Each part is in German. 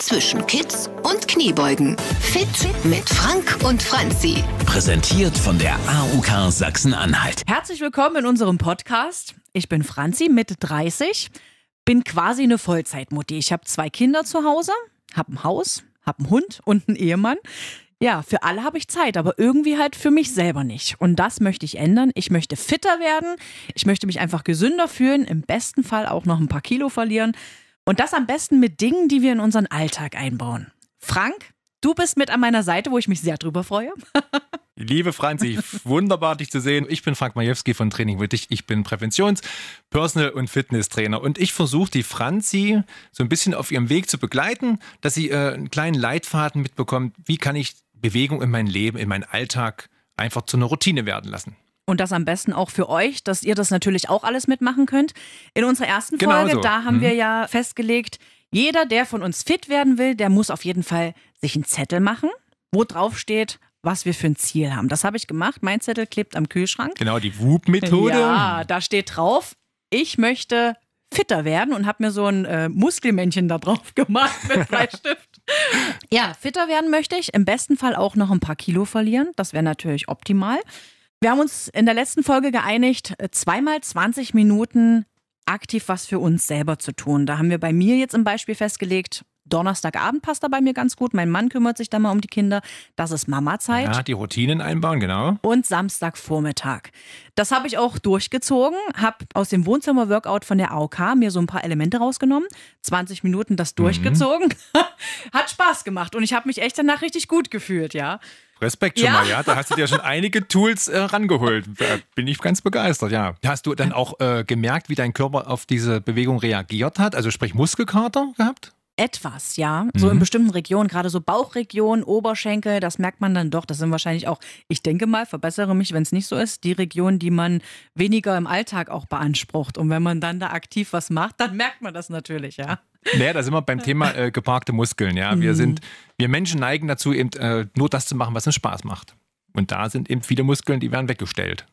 zwischen Kids und Kniebeugen. Fit mit Frank und Franzi. Präsentiert von der AUK Sachsen-Anhalt. Herzlich willkommen in unserem Podcast. Ich bin Franzi, Mitte 30, bin quasi eine Vollzeitmutti. Ich habe zwei Kinder zu Hause, habe ein Haus, habe einen Hund und einen Ehemann. Ja, für alle habe ich Zeit, aber irgendwie halt für mich selber nicht. Und das möchte ich ändern. Ich möchte fitter werden. Ich möchte mich einfach gesünder fühlen, im besten Fall auch noch ein paar Kilo verlieren. Und das am besten mit Dingen, die wir in unseren Alltag einbauen. Frank, du bist mit an meiner Seite, wo ich mich sehr drüber freue. Liebe Franzi, wunderbar, dich zu sehen. Ich bin Frank Majewski von Training mit dich. Ich bin Präventions-, Personal- und Fitnesstrainer. Und ich versuche, die Franzi so ein bisschen auf ihrem Weg zu begleiten, dass sie äh, einen kleinen Leitfaden mitbekommt. Wie kann ich Bewegung in mein Leben, in meinen Alltag einfach zu einer Routine werden lassen? Und das am besten auch für euch, dass ihr das natürlich auch alles mitmachen könnt. In unserer ersten genau Folge, so. da haben mhm. wir ja festgelegt, jeder, der von uns fit werden will, der muss auf jeden Fall sich einen Zettel machen, wo drauf steht, was wir für ein Ziel haben. Das habe ich gemacht. Mein Zettel klebt am Kühlschrank. Genau, die Whoop-Methode. Ja, da steht drauf, ich möchte fitter werden und habe mir so ein äh, Muskelmännchen da drauf gemacht mit Bleistift. ja, fitter werden möchte ich. Im besten Fall auch noch ein paar Kilo verlieren. Das wäre natürlich optimal. Wir haben uns in der letzten Folge geeinigt, äh, zweimal 20 Minuten aktiv was für uns selber zu tun. Da haben wir bei mir jetzt im Beispiel festgelegt, Donnerstagabend passt da bei mir ganz gut. Mein Mann kümmert sich da mal um die Kinder. Das ist Mama-Zeit. Ja, die Routinen einbauen, genau. Und Samstagvormittag. Das habe ich auch durchgezogen, habe aus dem Wohnzimmer-Workout von der AOK mir so ein paar Elemente rausgenommen, 20 Minuten das mhm. durchgezogen. Mhm. Hat Spaß gemacht und ich habe mich echt danach richtig gut gefühlt, ja. Respekt schon ja. mal, ja. Da hast du dir schon einige Tools äh, rangeholt. Da bin ich ganz begeistert, ja. Hast du dann auch äh, gemerkt, wie dein Körper auf diese Bewegung reagiert hat? Also sprich Muskelkater gehabt? etwas, ja. So mhm. in bestimmten Regionen, gerade so Bauchregion, Oberschenkel, das merkt man dann doch. Das sind wahrscheinlich auch, ich denke mal, verbessere mich, wenn es nicht so ist, die Regionen, die man weniger im Alltag auch beansprucht. Und wenn man dann da aktiv was macht, dann merkt man das natürlich, ja. Naja, da sind wir beim Thema äh, geparkte Muskeln, ja. Wir mhm. sind, wir Menschen neigen dazu, eben äh, nur das zu machen, was uns Spaß macht. Und da sind eben viele Muskeln, die werden weggestellt.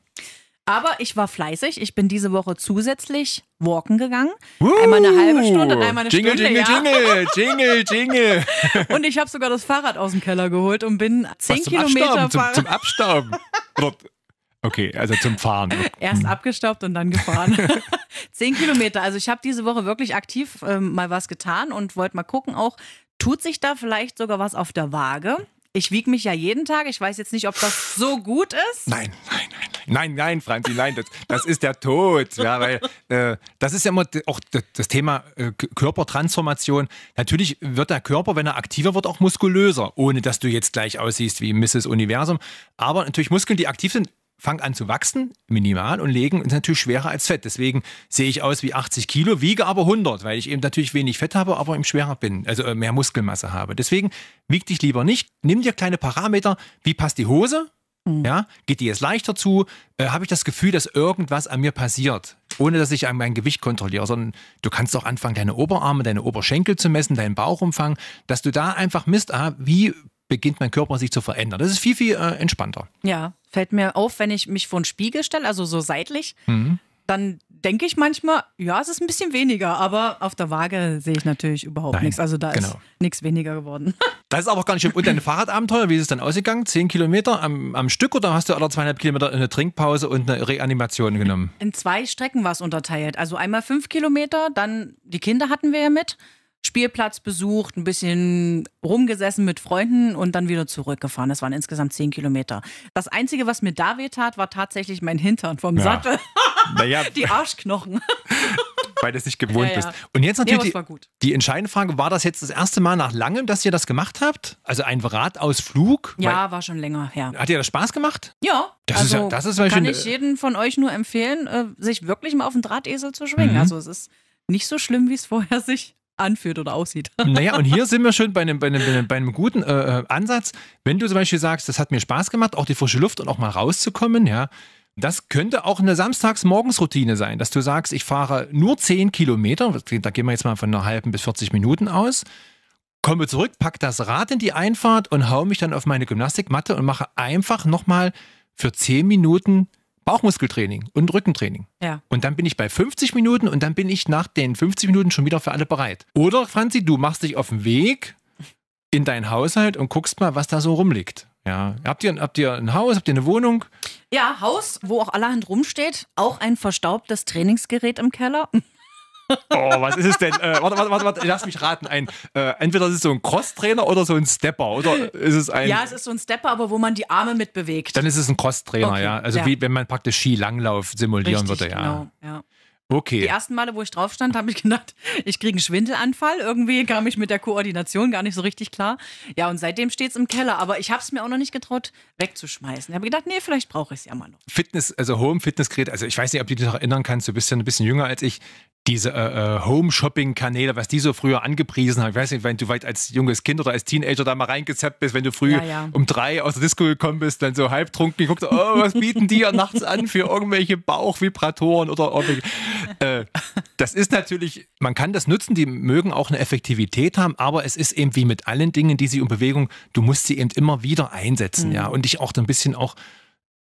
Aber ich war fleißig. Ich bin diese Woche zusätzlich walken gegangen. Uh, einmal eine halbe Stunde und einmal eine jingle, Stunde. Jingle, ja. jingle, jingle, jingle. Und ich habe sogar das Fahrrad aus dem Keller geholt und bin zehn Kilometer Abstauben, zum, zum Abstauben. Okay, also zum Fahren. Erst mhm. abgestaubt und dann gefahren. Zehn Kilometer. Also ich habe diese Woche wirklich aktiv ähm, mal was getan und wollte mal gucken auch, tut sich da vielleicht sogar was auf der Waage? Ich wiege mich ja jeden Tag. Ich weiß jetzt nicht, ob das so gut ist. Nein, nein, nein. Nein, nein, Franzi, nein, das, das ist der Tod. Ja, weil äh, das ist ja immer auch das Thema äh, Körpertransformation. Natürlich wird der Körper, wenn er aktiver wird, auch muskulöser, ohne dass du jetzt gleich aussiehst wie Mrs. Universum. Aber natürlich Muskeln, die aktiv sind, fangen an zu wachsen, minimal, und legen ist natürlich schwerer als Fett. Deswegen sehe ich aus wie 80 Kilo, wiege aber 100, weil ich eben natürlich wenig Fett habe, aber eben schwerer bin, also äh, mehr Muskelmasse habe. Deswegen wieg dich lieber nicht. Nimm dir kleine Parameter, wie passt die Hose, Mhm. Ja, geht die jetzt leichter zu? Äh, Habe ich das Gefühl, dass irgendwas an mir passiert, ohne dass ich mein Gewicht kontrolliere, sondern du kannst auch anfangen, deine Oberarme, deine Oberschenkel zu messen, deinen Bauchumfang, dass du da einfach misst, ah, wie beginnt mein Körper sich zu verändern. Das ist viel, viel äh, entspannter. Ja, fällt mir auf, wenn ich mich vor einen Spiegel stelle, also so seitlich, mhm. dann denke ich manchmal, ja, es ist ein bisschen weniger, aber auf der Waage sehe ich natürlich überhaupt Nein, nichts. Also da genau. ist nichts weniger geworden. Das ist aber auch gar nicht schlimm. Und dein Fahrradabenteuer, wie ist es dann ausgegangen? Zehn Kilometer am, am Stück oder hast du alle zweieinhalb Kilometer eine Trinkpause und eine Reanimation genommen? In zwei Strecken war es unterteilt. Also einmal fünf Kilometer, dann die Kinder hatten wir ja mit. Spielplatz besucht, ein bisschen rumgesessen mit Freunden und dann wieder zurückgefahren. Das waren insgesamt zehn Kilometer. Das Einzige, was mir da weh tat, war tatsächlich mein Hintern vom ja. Sattel. Naja. Die Arschknochen. Weil du es nicht gewohnt ja, bist. Und jetzt natürlich ja, die, die, entscheidende Frage, war das jetzt das erste Mal nach langem, dass ihr das gemacht habt? Also ein Radausflug? Ja, Weil, war schon länger her. Hat dir das Spaß gemacht? Ja. Das also, ist, ja, also das ist kann schön, ich jedem von euch nur empfehlen, äh, sich wirklich mal auf den Drahtesel zu schwingen. Mhm. Also es ist nicht so schlimm, wie es vorher sich anfühlt oder aussieht. Naja, und hier sind wir schon bei einem, bei einem, bei einem guten äh, äh, Ansatz. Wenn du zum Beispiel sagst, das hat mir Spaß gemacht, auch die frische Luft und auch mal rauszukommen, ja, das könnte auch eine Samstagsmorgensroutine sein, dass du sagst, ich fahre nur 10 Kilometer, da gehen wir jetzt mal von einer halben bis 40 Minuten aus, komme zurück, pack das Rad in die Einfahrt und haue mich dann auf meine Gymnastikmatte und mache einfach nochmal für 10 Minuten Bauchmuskeltraining und Rückentraining. Ja. Und dann bin ich bei 50 Minuten und dann bin ich nach den 50 Minuten schon wieder für alle bereit. Oder, Franzi, du machst dich auf den Weg in deinen Haushalt und guckst mal, was da so rumliegt. Ja. Habt, ihr, habt ihr ein Haus? Habt ihr eine Wohnung? Ja, Haus, wo auch allerhand rumsteht. Auch ein verstaubtes Trainingsgerät im Keller. Oh, was ist es denn? Äh, warte, warte, warte, lass mich raten. Ein, äh, entweder ist es so ein Cross-Trainer oder so ein Stepper. Oder ist es ein. Ja, es ist so ein Stepper, aber wo man die Arme mit bewegt. Dann ist es ein Cross-Trainer, okay, ja. Also ja. wie wenn man praktisch Skilanglauf simulieren Richtig, würde, ja. Genau, ja. Okay. Die ersten Male, wo ich drauf stand, habe ich gedacht, ich kriege einen Schwindelanfall. Irgendwie kam ich mit der Koordination gar nicht so richtig klar. Ja, und seitdem steht es im Keller. Aber ich habe es mir auch noch nicht getraut, wegzuschmeißen. Ich habe gedacht, nee, vielleicht brauche ich es ja mal noch. Fitness, also Home-Fitnessgerät, also ich weiß nicht, ob du dich noch erinnern kannst, du bist ja ein bisschen jünger als ich diese äh, äh, Home-Shopping-Kanäle, was die so früher angepriesen haben. Ich weiß nicht, wenn du weit als junges Kind oder als Teenager da mal reingezappt bist, wenn du früh ja, ja. um drei aus der Disco gekommen bist, dann so halbtrunken geguckt, oh, was bieten die ja nachts an für irgendwelche Bauchvibratoren oder äh, Das ist natürlich, man kann das nutzen, die mögen auch eine Effektivität haben, aber es ist eben wie mit allen Dingen, die sie um Bewegung, du musst sie eben immer wieder einsetzen, mhm. ja, und dich auch ein bisschen auch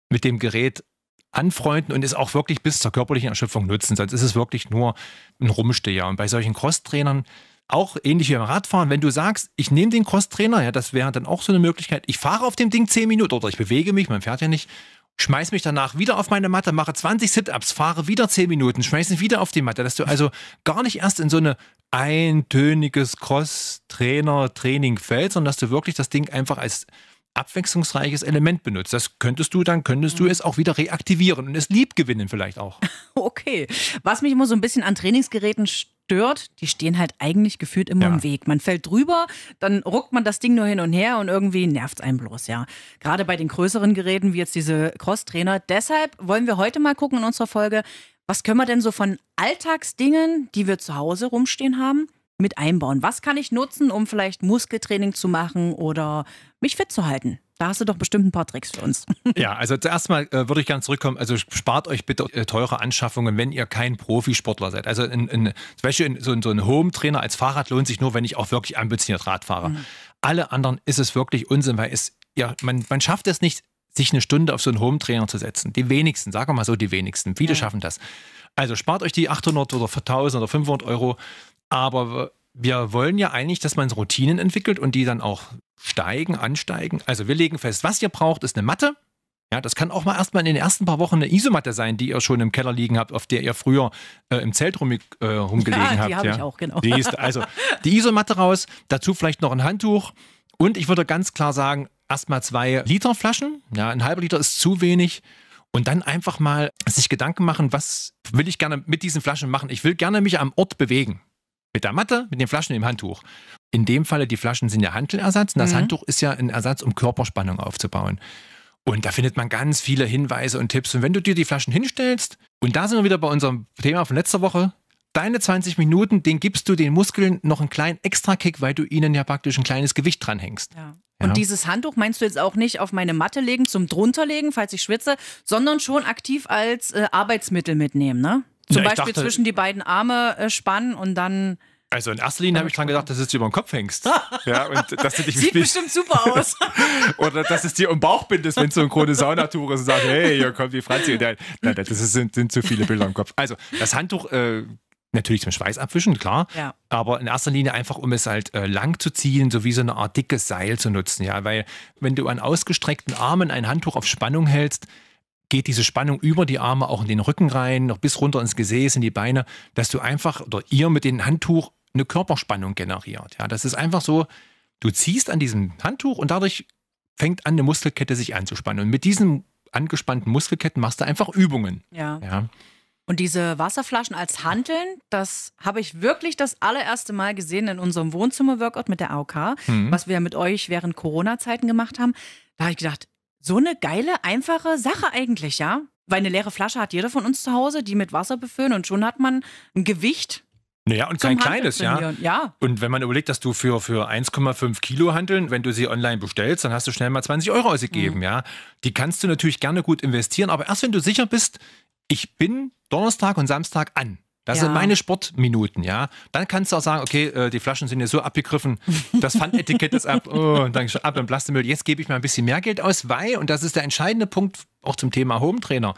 mit dem Gerät anfreunden und es auch wirklich bis zur körperlichen Erschöpfung nutzen. Sonst ist es wirklich nur ein Rumsteher. Und bei solchen Crosstrainern auch ähnlich wie beim Radfahren, wenn du sagst, ich nehme den Crosstrainer, ja, das wäre dann auch so eine Möglichkeit. Ich fahre auf dem Ding 10 Minuten oder ich bewege mich, man fährt ja nicht, schmeiß mich danach wieder auf meine Matte, mache 20 Sit-Ups, fahre wieder 10 Minuten, schmeiß mich wieder auf die Matte, dass du also gar nicht erst in so eine eintöniges Cross-Trainer-Training fällst, sondern dass du wirklich das Ding einfach als abwechslungsreiches Element benutzt. Das könntest du, dann könntest du mhm. es auch wieder reaktivieren und es liebgewinnen vielleicht auch. Okay. Was mich immer so ein bisschen an Trainingsgeräten stört, die stehen halt eigentlich gefühlt immer ja. im Weg. Man fällt drüber, dann ruckt man das Ding nur hin und her und irgendwie nervt es einen bloß, ja. Gerade bei den größeren Geräten wie jetzt diese Cross-Trainer. Deshalb wollen wir heute mal gucken in unserer Folge, was können wir denn so von Alltagsdingen, die wir zu Hause rumstehen haben, mit einbauen? Was kann ich nutzen, um vielleicht Muskeltraining zu machen oder mich fit zu halten? Da hast du doch bestimmt ein paar Tricks für uns. Ja, also zuerst mal äh, würde ich gerne zurückkommen. Also spart euch bitte äh, teure Anschaffungen, wenn ihr kein Profisportler seid. Also in, in, zum Beispiel so, so ein Home-Trainer als Fahrrad lohnt sich nur, wenn ich auch wirklich ambitioniert Rad fahre. Mhm. Alle anderen ist es wirklich Unsinn, weil es, ja, man, man schafft es nicht, sich eine Stunde auf so einen Home-Trainer zu setzen. Die wenigsten, sagen wir mal so, die wenigsten. Viele ja. schaffen das. Also spart euch die 800 oder 1000 oder 500 Euro aber wir wollen ja eigentlich, dass man Routinen entwickelt und die dann auch steigen, ansteigen. Also wir legen fest, was ihr braucht, ist eine Matte. Ja, das kann auch mal erstmal in den ersten paar Wochen eine Isomatte sein, die ihr schon im Keller liegen habt, auf der ihr früher äh, im Zelt rum, äh, rumgelegen ja, habt. Die habe ja. ich auch, genau. Die ist, also die Isomatte raus, dazu vielleicht noch ein Handtuch. Und ich würde ganz klar sagen, erstmal zwei Liter Flaschen. Ja, ein halber Liter ist zu wenig. Und dann einfach mal sich Gedanken machen, was will ich gerne mit diesen Flaschen machen. Ich will gerne mich am Ort bewegen. Mit der Matte, mit den Flaschen, im Handtuch. In dem Falle, die Flaschen sind ja Handelersatz und das mhm. Handtuch ist ja ein Ersatz, um Körperspannung aufzubauen. Und da findet man ganz viele Hinweise und Tipps. Und wenn du dir die Flaschen hinstellst, und da sind wir wieder bei unserem Thema von letzter Woche, deine 20 Minuten, den gibst du den Muskeln noch einen kleinen Extra-Kick, weil du ihnen ja praktisch ein kleines Gewicht dranhängst. Ja. Und dieses Handtuch meinst du jetzt auch nicht auf meine Matte legen, zum drunterlegen, falls ich schwitze, sondern schon aktiv als äh, Arbeitsmittel mitnehmen, ne? Zum ja, Beispiel dachte, zwischen die beiden Arme äh, spannen und dann. Also in erster Linie habe ich dran gedacht, dass du es dir über den Kopf hängst. ja, und dass du dich Sieht bestimmt super aus. Oder dass es dir um den Bauch bindest, wenn es so ein krone Saunatuch ist und sagst, hey, hier kommt die Franzi. Nein, nein, das sind, sind, zu viele Bilder im Kopf. Also das Handtuch äh, natürlich zum Schweiß abwischen, klar. Ja. Aber in erster Linie einfach, um es halt äh, lang zu ziehen, so wie so eine Art dickes Seil zu nutzen. Ja, weil wenn du an ausgestreckten Armen ein Handtuch auf Spannung hältst, geht diese Spannung über die Arme auch in den Rücken rein, noch bis runter ins Gesäß, in die Beine, dass du einfach oder ihr mit dem Handtuch eine Körperspannung generiert. Ja, das ist einfach so, du ziehst an diesem Handtuch und dadurch fängt an, eine Muskelkette sich anzuspannen. Und mit diesen angespannten Muskelketten machst du einfach Übungen. Ja. ja. Und diese Wasserflaschen als Hanteln, das habe ich wirklich das allererste Mal gesehen in unserem Wohnzimmer-Workout mit der AOK, mhm. was wir mit euch während Corona-Zeiten gemacht haben. Da habe ich gedacht, so eine geile, einfache Sache eigentlich, ja? Weil eine leere Flasche hat jeder von uns zu Hause, die mit Wasser befüllen und schon hat man ein Gewicht. Naja, und kein kleines, ja. ja. Und wenn man überlegt, dass du für, für 1,5 Kilo handeln, wenn du sie online bestellst, dann hast du schnell mal 20 Euro ausgegeben, mhm. ja. Die kannst du natürlich gerne gut investieren, aber erst wenn du sicher bist, ich bin Donnerstag und Samstag an. Das ja. sind meine Sportminuten, ja. Dann kannst du auch sagen, okay, äh, die Flaschen sind ja so abgegriffen, das Pfandetikett ist ab, oh, dann ab im Plastikmüll. Jetzt gebe ich mal ein bisschen mehr Geld aus, weil, und das ist der entscheidende Punkt auch zum Thema Hometrainer,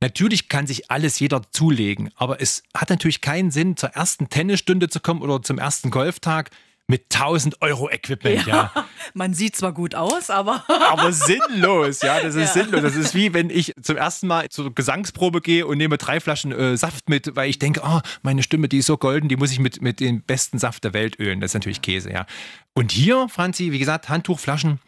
Natürlich kann sich alles jeder zulegen, aber es hat natürlich keinen Sinn, zur ersten Tennisstunde zu kommen oder zum ersten Golftag mit 1000 Euro Equipment, ja. ja. Man sieht zwar gut aus, aber. aber sinnlos, ja, das ist ja. sinnlos. Das ist wie wenn ich zum ersten Mal zur Gesangsprobe gehe und nehme drei Flaschen äh, Saft mit, weil ich denke, oh, meine Stimme, die ist so golden, die muss ich mit, mit dem besten Saft der Welt ölen. Das ist natürlich Käse, ja. Und hier, Franzi, wie gesagt, Handtuchflaschen. Flaschen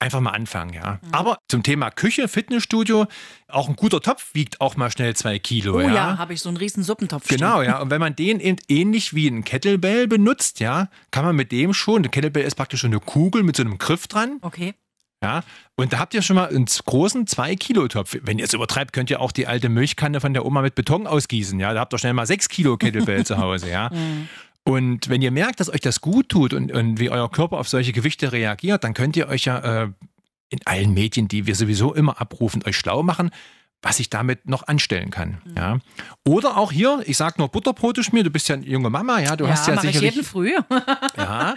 einfach mal anfangen, ja. Mhm. Aber zum Thema Küche, Fitnessstudio, auch ein guter Topf wiegt auch mal schnell zwei Kilo, oh, ja. ja habe ich so einen riesen Suppentopf. Genau, stehen. ja. Und wenn man den eben ähnlich wie ein Kettlebell benutzt, ja, kann man mit dem schon, Der Kettlebell ist praktisch schon eine Kugel mit so einem Griff dran. Okay. Ja, und da habt ihr schon mal einen großen 2-Kilo-Topf. Wenn ihr es übertreibt, könnt ihr auch die alte Milchkanne von der Oma mit Beton ausgießen. Ja, da habt ihr schnell mal 6 Kilo Kettlebell zu Hause. Ja. Mhm. Und wenn ihr merkt, dass euch das gut tut und, und wie euer Körper auf solche Gewichte reagiert, dann könnt ihr euch ja äh, in allen Medien, die wir sowieso immer abrufen, euch schlau machen was ich damit noch anstellen kann. Mhm. Ja. Oder auch hier, ich sage nur Butterbrote schmieren, du bist ja eine junge Mama, ja, du ja, hast ja sicherlich... Ich jeden früh. ja,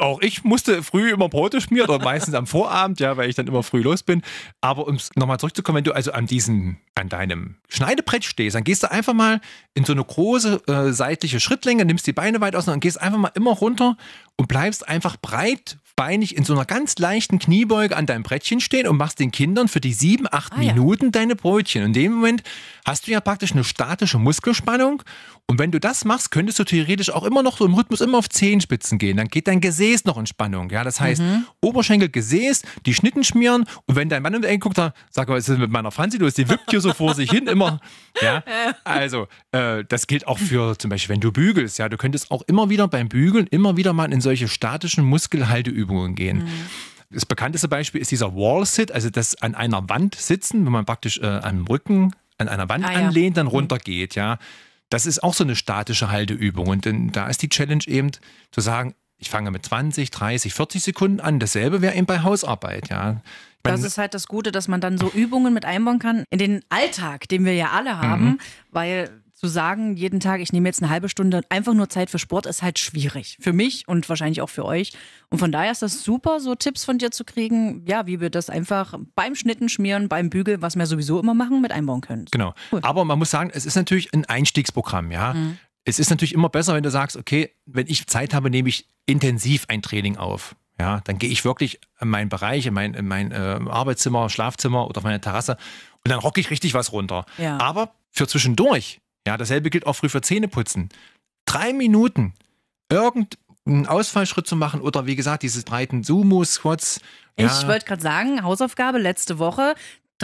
auch ich musste früh immer Brote schmieren oder meistens am Vorabend, ja, weil ich dann immer früh los bin. Aber um nochmal zurückzukommen, wenn du also an diesem, an deinem Schneidebrett stehst, dann gehst du einfach mal in so eine große äh, seitliche Schrittlänge, nimmst die Beine weit auseinander und gehst einfach mal immer runter und bleibst einfach breit beinig in so einer ganz leichten Kniebeuge an deinem Brettchen stehen und machst den Kindern für die sieben, acht ah, Minuten ja. deine Brötchen. in dem Moment hast du ja praktisch eine statische Muskelspannung und wenn du das machst, könntest du theoretisch auch immer noch so im Rhythmus immer auf Zehenspitzen gehen. Dann geht dein Gesäß noch in Spannung. Ja, das heißt, mhm. Oberschenkel, Gesäß, die Schnitten schmieren. Und wenn dein Mann um die Ecke guckt, dann sag mal, was ist denn mit meiner Franzi los? Die wippt hier so vor sich hin immer. Ja, also äh, das gilt auch für zum Beispiel, wenn du bügelst. Ja, du könntest auch immer wieder beim Bügeln immer wieder mal in solche statischen Muskelhalteübungen gehen. Mhm. Das bekannteste Beispiel ist dieser Wall-Sit, also das an einer Wand sitzen, wenn man praktisch äh, am Rücken an einer Wand ah, anlehnt, dann mhm. runtergeht, ja das ist auch so eine statische Halteübung. Und denn, da ist die Challenge eben zu sagen, ich fange mit 20, 30, 40 Sekunden an. Dasselbe wäre eben bei Hausarbeit, ja. Das ist halt das Gute, dass man dann so Übungen mit einbauen kann in den Alltag, den wir ja alle haben, mhm. weil zu sagen, jeden Tag, ich nehme jetzt eine halbe Stunde einfach nur Zeit für Sport, ist halt schwierig. Für mich und wahrscheinlich auch für euch. Und von daher ist das super, so Tipps von dir zu kriegen, ja, wie wir das einfach beim Schnitten, Schmieren, beim Bügel, was wir sowieso immer machen, mit einbauen können. Genau. Cool. Aber man muss sagen, es ist natürlich ein Einstiegsprogramm, ja. Mhm. Es ist natürlich immer besser, wenn du sagst, okay, wenn ich Zeit habe, nehme ich intensiv ein Training auf. Ja, dann gehe ich wirklich in meinen Bereich, in mein, in mein äh, Arbeitszimmer, Schlafzimmer oder auf meine Terrasse und dann rocke ich richtig was runter. Ja. Aber für zwischendurch ja, dasselbe gilt auch früh für Zähneputzen. Drei Minuten irgendeinen Ausfallschritt zu machen oder wie gesagt, diese breiten Sumo-Squats. Ich wollte gerade sagen, Hausaufgabe letzte Woche,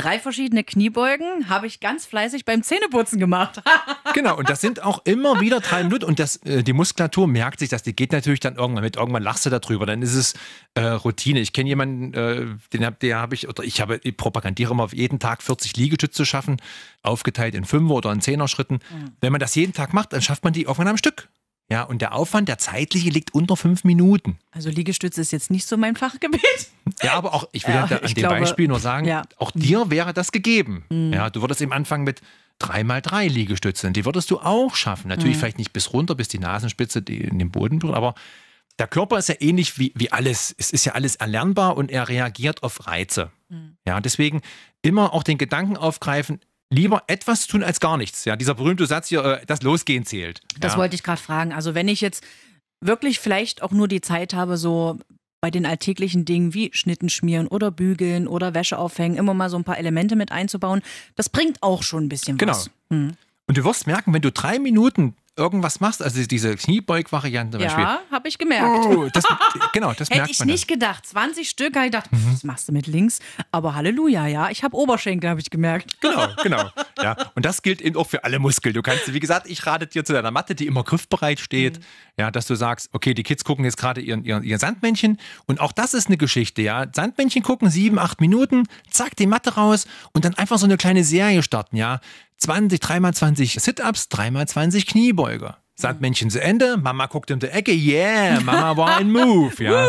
drei verschiedene Kniebeugen habe ich ganz fleißig beim Zähneputzen gemacht. genau, und das sind auch immer wieder drei Minuten. Und das, äh, die Muskulatur merkt sich das. Die geht natürlich dann irgendwann mit. Irgendwann lachst du darüber. Dann ist es äh, Routine. Ich kenne jemanden, äh, den habe hab ich, oder ich, habe, ich propagandiere immer auf jeden Tag 40 Liegestütze zu schaffen, aufgeteilt in Fünfer- oder in Zehner-Schritten. Mhm. Wenn man das jeden Tag macht, dann schafft man die irgendwann am Stück. Ja, und der Aufwand, der zeitliche, liegt unter fünf Minuten. Also Liegestütze ist jetzt nicht so mein Fachgebiet. Ja, aber auch, ich will ja, ja an dem glaube, Beispiel nur sagen, ja. auch dir wäre das gegeben. Mhm. Ja, du würdest eben anfangen mit drei mal drei Liegestützen. Die würdest du auch schaffen. Natürlich mhm. vielleicht nicht bis runter, bis die Nasenspitze in den Boden berührt, aber der Körper ist ja ähnlich wie, wie alles. Es ist ja alles erlernbar und er reagiert auf Reize. Mhm. Ja, deswegen immer auch den Gedanken aufgreifen, lieber etwas tun als gar nichts. Ja, dieser berühmte Satz hier, äh, das Losgehen zählt. Das ja. wollte ich gerade fragen. Also wenn ich jetzt wirklich vielleicht auch nur die Zeit habe, so bei den alltäglichen Dingen wie Schnitten schmieren oder bügeln oder Wäsche aufhängen, immer mal so ein paar Elemente mit einzubauen, das bringt auch schon ein bisschen genau. was. Genau. Mhm. Und du wirst merken, wenn du drei Minuten irgendwas machst, also diese Kniebeug-Variante. Ja, habe ich gemerkt. Oh, das, genau, das merkt man. Hätte ich nicht gedacht. 20 Stück, habe ich gedacht, pff, mhm. das machst du mit links. Aber Halleluja, ja, ich habe Oberschenkel, habe ich gemerkt. Genau, genau. Ja. Und das gilt eben auch für alle Muskeln. Du kannst, wie gesagt, ich rate dir zu deiner Matte, die immer griffbereit steht, mhm. ja, dass du sagst, okay, die Kids gucken jetzt gerade ihren, ihren, ihr Sandmännchen. Und auch das ist eine Geschichte, ja. Sandmännchen gucken, sieben, acht Minuten, zack, die Matte raus und dann einfach so eine kleine Serie starten, ja. 20, 3 mal 20 Sit-Ups, 3 mal 20 Kniebeuge. Sandmännchen mhm. zu Ende, Mama guckt in die Ecke, yeah, Mama war ein Move, ja.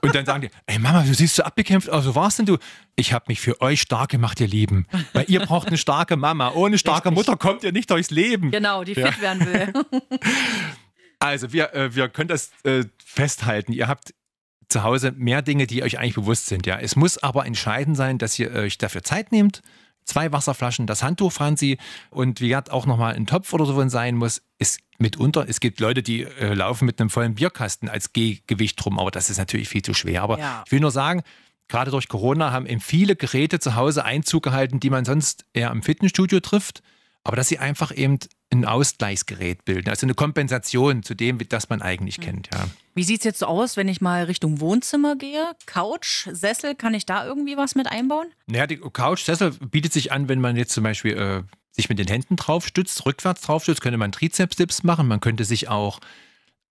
Und dann sagen die, ey Mama, du siehst so abgekämpft aus, wo warst denn du? Ich habe mich für euch stark gemacht, ihr Lieben. Weil ihr braucht eine starke Mama. Ohne starke Richtig. Mutter kommt ihr nicht durchs Leben. Genau, die ja. fit werden will. Also, wir, äh, wir können das äh, festhalten. Ihr habt zu Hause mehr Dinge, die euch eigentlich bewusst sind, ja. Es muss aber entscheidend sein, dass ihr euch dafür Zeit nehmt, zwei Wasserflaschen, das Handtuch, Franzi, und wie gesagt, auch nochmal ein Topf oder so, sein muss, ist mitunter, es gibt Leute, die äh, laufen mit einem vollen Bierkasten als Gehgewicht rum, aber das ist natürlich viel zu schwer. Aber ja. ich will nur sagen, gerade durch Corona haben eben viele Geräte zu Hause Einzug gehalten, die man sonst eher im Fitnessstudio trifft, aber dass sie einfach eben ein Ausgleichsgerät bilden, also eine Kompensation zu dem, das man eigentlich mhm. kennt, ja. Wie sieht es jetzt so aus, wenn ich mal Richtung Wohnzimmer gehe? Couch, Sessel, kann ich da irgendwie was mit einbauen? Naja, die Couch, Sessel bietet sich an, wenn man jetzt zum Beispiel äh, sich mit den Händen draufstützt, rückwärts draufstützt, könnte man Trizeps-Dips machen. Man könnte sich auch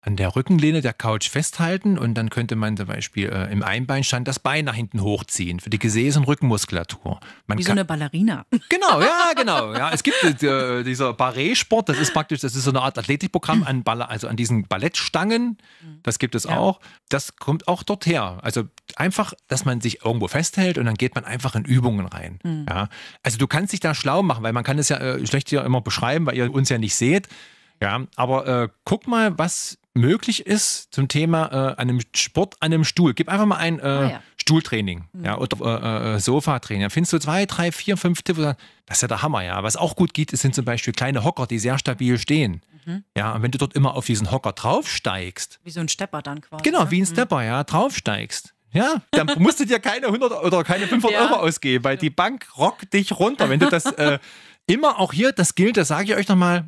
an der Rückenlehne der Couch festhalten und dann könnte man zum Beispiel äh, im Einbeinstand das Bein nach hinten hochziehen für die Gesäß- und Rückenmuskulatur. Man Wie so eine Ballerina. Genau, ja, genau. Ja. Es gibt äh, dieser Barré-Sport, das ist praktisch, das ist so eine Art Athletikprogramm an Baller, also an diesen Ballettstangen, das gibt es ja. auch. Das kommt auch dort her. Also einfach, dass man sich irgendwo festhält und dann geht man einfach in Übungen rein. Mhm. Ja. Also du kannst dich da schlau machen, weil man kann es ja äh, schlecht ja immer beschreiben, weil ihr uns ja nicht seht. Ja, aber äh, guck mal, was möglich ist zum Thema äh, einem Sport an einem Stuhl. Gib einfach mal ein äh, ah, ja. Stuhltraining mhm. ja, oder äh, äh Sofatraining. Da findest du zwei, drei, vier, fünf Tipps. Das ist ja der Hammer, ja. Was auch gut geht, sind zum Beispiel kleine Hocker, die sehr stabil stehen. Mhm. Ja, und wenn du dort immer auf diesen Hocker draufsteigst. Wie so ein Stepper dann quasi. Genau, ne? wie ein mhm. Stepper, mhm. ja, draufsteigst. Ja, dann musst du dir keine 100 oder keine 500 ja. Euro ausgeben, weil die Bank rockt dich runter. Wenn du das äh, immer auch hier, das gilt, das sage ich euch nochmal,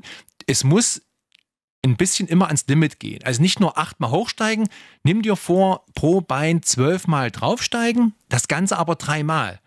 es muss ein bisschen immer ans Limit gehen. Also nicht nur achtmal hochsteigen, nimm dir vor, pro Bein zwölfmal draufsteigen, das Ganze aber dreimal.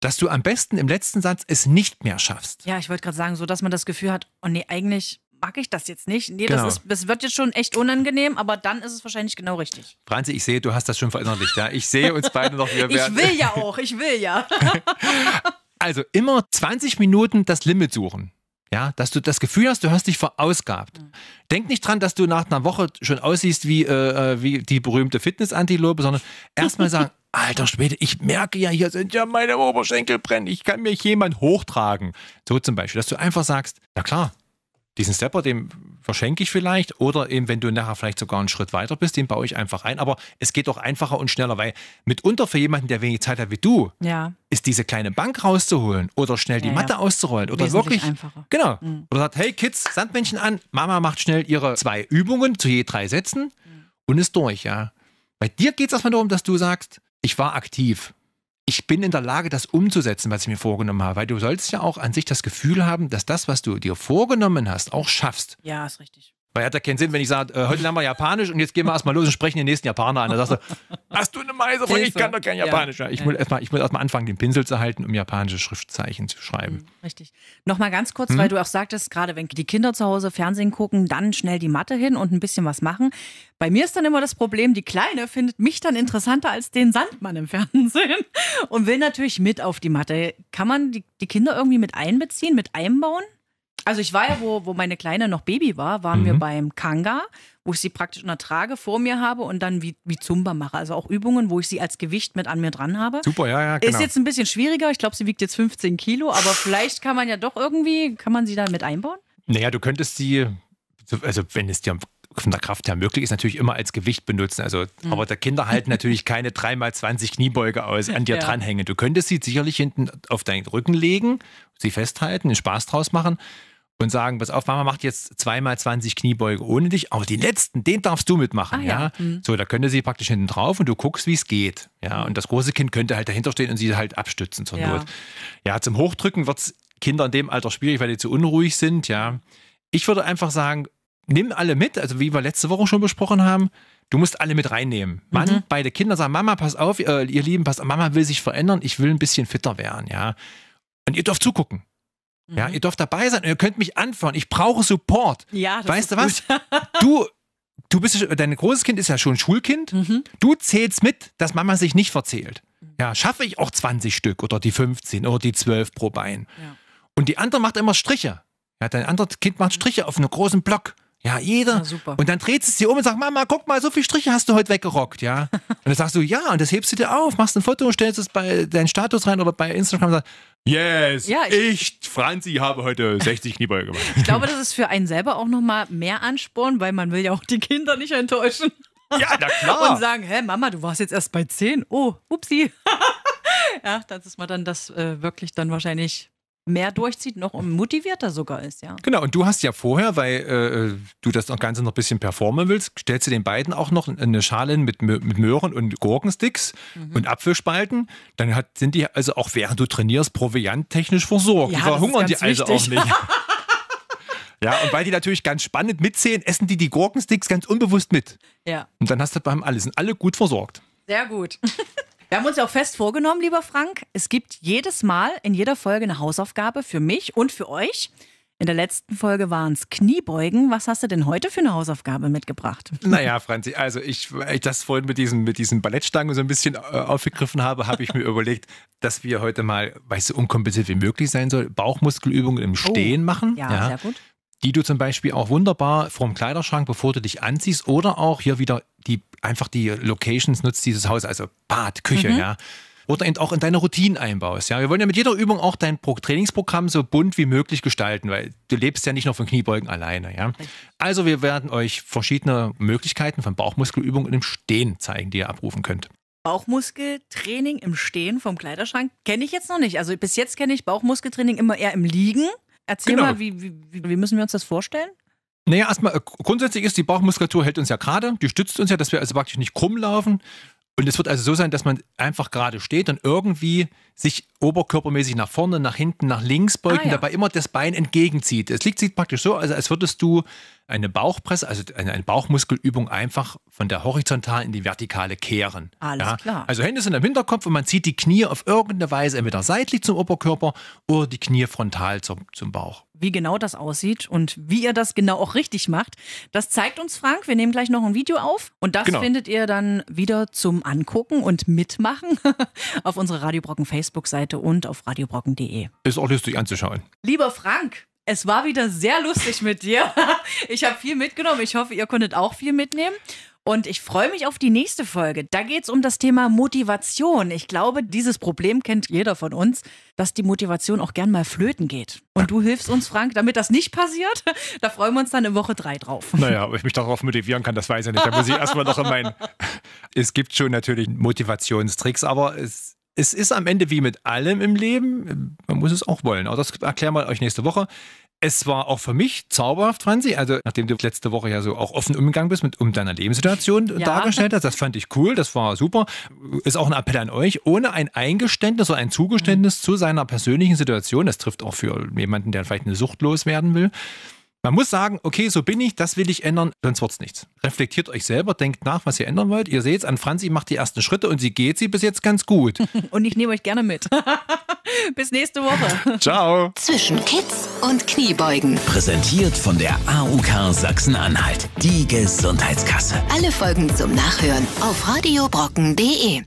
Dass du am besten im letzten Satz es nicht mehr schaffst. Ja, ich wollte gerade sagen, so dass man das Gefühl hat, oh nee, eigentlich mag ich das jetzt nicht. Nee, genau. das, ist, das wird jetzt schon echt unangenehm, aber dann ist es wahrscheinlich genau richtig. Franzi, ich sehe, du hast das schon verinnerlicht. Ja? Ich sehe uns beide noch. Wir ich will ja auch, ich will ja. also immer 20 Minuten das Limit suchen. Ja, dass du das Gefühl hast, du hast dich verausgabt. Mhm. Denk nicht dran, dass du nach einer Woche schon aussiehst wie, äh, äh wie die berühmte fitness Fitnessantilope, sondern erstmal sagen, alter Schwede, ich merke ja, hier sind ja meine Oberschenkel brennen, ich kann mir jemand hochtragen. So zum Beispiel, dass du einfach sagst, na klar, diesen Stepper, den verschenke ich vielleicht oder eben, wenn du nachher vielleicht sogar einen Schritt weiter bist, den baue ich einfach ein. Aber es geht auch einfacher und schneller, weil mitunter für jemanden, der wenig Zeit hat wie du, ja. ist diese kleine Bank rauszuholen oder schnell die ja, Matte ja. auszurollen oder Wesentlich wirklich einfacher. Genau. Mhm. Oder sagt, hey Kids, Sandmännchen an, Mama macht schnell ihre zwei Übungen zu je drei Sätzen mhm. und ist durch, ja. Bei dir geht es erstmal darum, dass du sagst, ich war aktiv ich bin in der Lage, das umzusetzen, was ich mir vorgenommen habe. Weil du sollst ja auch an sich das Gefühl haben, dass das, was du dir vorgenommen hast, auch schaffst. Ja, ist richtig. Weil hat ja keinen Sinn, wenn ich sage, äh, heute lernen wir Japanisch und jetzt gehen wir erstmal los und sprechen den nächsten Japaner an. Da sagst du, hast du eine Meise? Von, ich kann doch kein Japanisch. Ja. Ich, ja. Muss erstmal, ich muss erstmal anfangen, den Pinsel zu halten, um japanische Schriftzeichen zu schreiben. Mhm, richtig. Nochmal ganz kurz, hm? weil du auch sagtest, gerade wenn die Kinder zu Hause Fernsehen gucken, dann schnell die Matte hin und ein bisschen was machen. Bei mir ist dann immer das Problem, die Kleine findet mich dann interessanter als den Sandmann im Fernsehen und will natürlich mit auf die Matte. Kann man die, die Kinder irgendwie mit einbeziehen, mit einbauen? Also ich war ja, wo, wo meine Kleine noch Baby war, waren mhm. wir beim Kanga, wo ich sie praktisch in der Trage vor mir habe und dann wie, wie Zumba mache. Also auch Übungen, wo ich sie als Gewicht mit an mir dran habe. Super, ja, ja, genau. Ist jetzt ein bisschen schwieriger. Ich glaube, sie wiegt jetzt 15 Kilo, aber vielleicht kann man ja doch irgendwie, kann man sie da mit einbauen? Naja, du könntest sie, also wenn es dir von der Kraft her möglich ist, natürlich immer als Gewicht benutzen. Also, mhm. aber der Kinder halten natürlich keine 3x20 Kniebeuge aus, an dir ja. dranhängen. Du könntest sie sicherlich hinten auf deinen Rücken legen, sie festhalten, einen Spaß draus machen und sagen, pass auf, Mama macht jetzt zweimal 20 Kniebeuge ohne dich, aber den letzten, den darfst du mitmachen, ah, ja. ja? Mhm. So, da könnte sie praktisch hinten drauf und du guckst, wie es geht, ja. Und das große Kind könnte halt dahinter stehen und sie halt abstützen zur ja. Not. Ja, zum Hochdrücken wird es Kinder in dem Alter schwierig, weil die zu unruhig sind, ja. Ich würde einfach sagen, nimm alle mit, also wie wir letzte Woche schon besprochen haben, du musst alle mit reinnehmen. Mann, mhm. beide Kinder sagen, Mama, pass auf, ihr Lieben, pass auf, Mama will sich verändern, ich will ein bisschen fitter werden, ja. Und ihr dürft zugucken. Ja, mhm. ihr dürft dabei sein und ihr könnt mich anfahren. Ich brauche Support. Ja, das weißt du was? du, du bist, dein großes Kind ist ja schon Schulkind. Mhm. Du zählst mit, dass Mama sich nicht verzählt. Ja, schaffe ich auch 20 Stück oder die 15 oder die 12 pro Bein. Ja. Und die andere macht immer Striche. Ja, dein anderes Kind macht Striche auf einem großen Block. Ja, jeder. Ja, und dann dreht es dir um und sagt, Mama, guck mal, so viele Striche hast du heute weggerockt, ja. und dann sagst du, ja, und das hebst du dir auf, machst ein Foto und stellst es bei deinen Status rein oder bei Instagram und sagst, yes, ja, ich, ich, Franzi, habe heute 60 Kniebeuge gemacht. ich glaube, das ist für einen selber auch nochmal mehr Ansporn, weil man will ja auch die Kinder nicht enttäuschen. ja, na klar. Und sagen, hä, Mama, du warst jetzt erst bei 10. Oh, upsi. ja, das ist man dann das äh, wirklich dann wahrscheinlich mehr durchzieht, noch motivierter sogar ist, ja. Genau, und du hast ja vorher, weil äh, äh du das Ganze noch ein bisschen performen willst, stellst du den beiden auch noch eine Schale mit, mit Möhren und Gurkensticks mhm. und Apfelspalten. Dann hat, sind die also auch während du trainierst, provianttechnisch versorgt. Ja, die verhungern die also wichtig. auch nicht. Ja, und weil die natürlich ganz spannend mitzählen, essen die die Gurkensticks ganz unbewusst mit. Ja. Und dann hast du beim alles, sind alle gut versorgt. Sehr gut. Wir haben uns ja auch fest vorgenommen, lieber Frank. Es gibt jedes Mal in jeder Folge eine Hausaufgabe für mich und für euch. In der letzten Folge waren es Kniebeugen. Was hast du denn heute für eine Hausaufgabe mitgebracht? Naja, Franzi, also ich, ich das vorhin mit diesen, mit diesen Ballettstangen so ein bisschen äh, aufgegriffen habe, habe ich mir überlegt, dass wir heute mal, weißt du, unkompliziert wie möglich sein soll, Bauchmuskelübungen im oh, Stehen oh, machen. Ja, ja, sehr gut. Die du zum Beispiel auch wunderbar vorm Kleiderschrank, bevor du dich anziehst, oder auch hier wieder die einfach die Locations nutzt, dieses Haus, also Bad, Küche, mhm. ja oder eben auch in deine Routinen einbaust. Ja, wir wollen ja mit jeder Übung auch dein Trainingsprogramm so bunt wie möglich gestalten, weil du lebst ja nicht nur von Kniebeugen alleine. Ja, also wir werden euch verschiedene Möglichkeiten von Bauchmuskelübungen im Stehen zeigen, die ihr abrufen könnt. Bauchmuskeltraining im Stehen vom Kleiderschrank kenne ich jetzt noch nicht. Also bis jetzt kenne ich Bauchmuskeltraining immer eher im Liegen. Erzähl genau. mal, wie, wie, wie müssen wir uns das vorstellen? Naja, erstmal, äh, grundsätzlich ist die Bauchmuskulatur hält uns ja gerade, die stützt uns ja, dass wir also praktisch nicht krumm laufen. Und es wird also so sein, dass man einfach gerade steht und irgendwie sich oberkörpermäßig nach vorne, nach hinten, nach links beugt ah, ja. und dabei immer das Bein entgegenzieht. Es liegt sieht praktisch so, als würdest du eine Bauchpresse, also eine, eine Bauchmuskelübung einfach von der horizontalen in die vertikale kehren. Alles ja? klar. Also Hände sind am Hinterkopf und man zieht die Knie auf irgendeine Weise entweder seitlich zum Oberkörper oder die Knie frontal zum, zum Bauch wie genau das aussieht und wie ihr das genau auch richtig macht. Das zeigt uns Frank. Wir nehmen gleich noch ein Video auf und das genau. findet ihr dann wieder zum Angucken und Mitmachen auf unserer Radiobrocken Facebook-Seite und auf radiobrocken.de. Ist auch lustig anzuschauen. Lieber Frank, es war wieder sehr lustig mit dir. Ich habe viel mitgenommen. Ich hoffe, ihr konntet auch viel mitnehmen. Und ich freue mich auf die nächste Folge. Da geht es um das Thema Motivation. Ich glaube, dieses Problem kennt jeder von uns, dass die Motivation auch gern mal flöten geht. Und du hilfst uns, Frank, damit das nicht passiert. Da freuen wir uns dann in Woche drei drauf. Naja, ob ich mich darauf motivieren kann, das weiß ich nicht. Da muss ich erstmal noch in meinen. Es gibt schon natürlich Motivationstricks, aber es es ist am Ende wie mit allem im Leben, man muss es auch wollen. Aber das erklären wir euch nächste Woche. Es war auch für mich zauberhaft, Franzi. Also, nachdem du letzte Woche ja so auch offen umgegangen bist mit um deiner Lebenssituation ja. dargestellt hast, das fand ich cool, das war super. Ist auch ein Appell an euch, ohne ein Eingeständnis oder ein Zugeständnis mhm. zu seiner persönlichen Situation, das trifft auch für jemanden, der vielleicht eine Sucht loswerden will, man muss sagen, okay, so bin ich, das will ich ändern, sonst wird es nichts. Reflektiert euch selber, denkt nach, was ihr ändern wollt. Ihr seht es an Franzi macht die ersten Schritte und sie geht sie bis jetzt ganz gut. und ich nehme euch gerne mit. bis nächste Woche. Ciao. Zwischen Kids und Kniebeugen. Präsentiert von der AUK Sachsen-Anhalt, die Gesundheitskasse. Alle Folgen zum Nachhören auf radiobrocken.de.